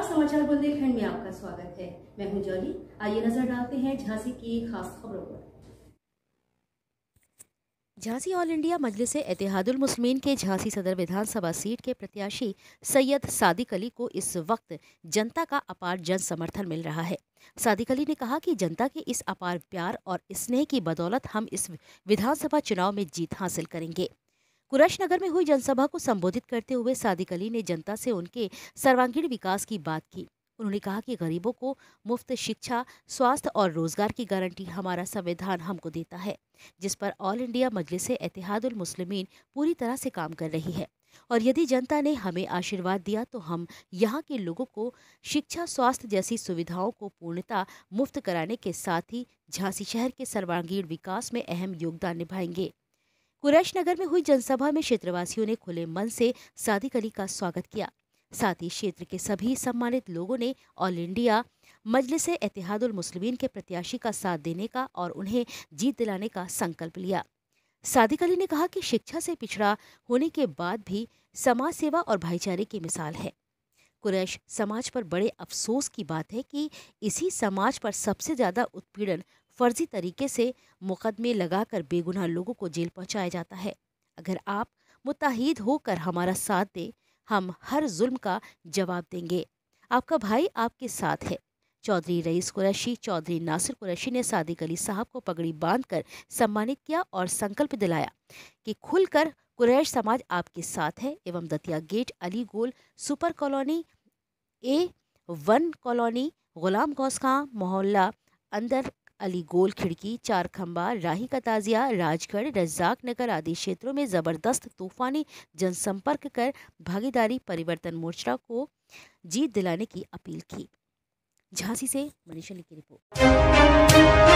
नमस्कार समाचार बुंदेलखंड में आपका स्वागत है मैं हूं जॉली आइए नजर डालते हैं झांसी की खास खबरों पर झांसी ऑल इंडिया मजलिस इतिहादुल मुस्लिमीन के झांसी सदर विधानसभा सीट के प्रत्याशी सैयद सादिक अली को इस वक्त जनता का अपार जन समर्थन मिल रहा है सादिक अली ने कहा कि जनता के इस अपार प्यार और स्नेह की बदौलत हम इस विधानसभा चुनाव में जीत हासिल करेंगे कुरशनगर में हुई जनसभा को संबोधित करते हुए सादिक अली ने जनता से उनके सर्वांगीण विकास की बात की उन्होंने कहा कि गरीबों को मुफ्त शिक्षा स्वास्थ्य और रोजगार की गारंटी हमारा संविधान हमको देता है जिस पर ऑल इंडिया मजलिस एतिहादुल मुस्लिमीन पूरी तरह से काम कर रही है और यदि जनता ने हमें आशीर्वाद दिया तो हम यहाँ के लोगों को शिक्षा स्वास्थ्य जैसी सुविधाओं को पूर्णता मुफ्त कराने के साथ ही झांसी शहर के सर्वांगीण विकास में अहम योगदान निभाएंगे कुरैश नगर में हुई जनसभा में क्षेत्रवासियों ने खुले मन से सादिक अली का स्वागत किया साथ ही क्षेत्र के सभी सम्मानित लोगों ने ऑल इंडिया मजलिस एतिहादुल मुस्लिमीन के प्रत्याशी का साथ देने का और उन्हें जीत दिलाने का संकल्प लिया सादिक अली ने कहा कि शिक्षा से पिछड़ा होने के बाद भी समाज सेवा और भाईचारे की मिसाल है कुरैश समाज पर बड़े अफसोस की बात है कि इसी समाज पर सबसे ज़्यादा उत्पीड़न फर्जी तरीके से मुकदमे लगाकर बेगुनाह लोगों को जेल पहुंचाया जाता है अगर आप मुतहद होकर हमारा साथ दें हम हर जुल्म का जवाब देंगे आपका भाई आपके साथ है चौधरी रईस कुरैशी चौधरी नासिर कुरैशी ने सादिक अली साहब को पगड़ी बांधकर सम्मानित किया और संकल्प दिलाया कि खुलकर कुरैश समाज आपके साथ है एवं Datia gate Ali Gol super colony A one colony Ghulam Ghaus Khan मोहल्ला अंदर अली गोल खिड़की चारखंबा राही का ताज़िया राजगढ़ रज्जाक नगर आदि क्षेत्रों में ज़बरदस्त तूफानी जनसंपर्क कर भागीदारी परिवर्तन मोर्चा को जीत दिलाने की अपील की झांसी से मनीषा की रिपोर्ट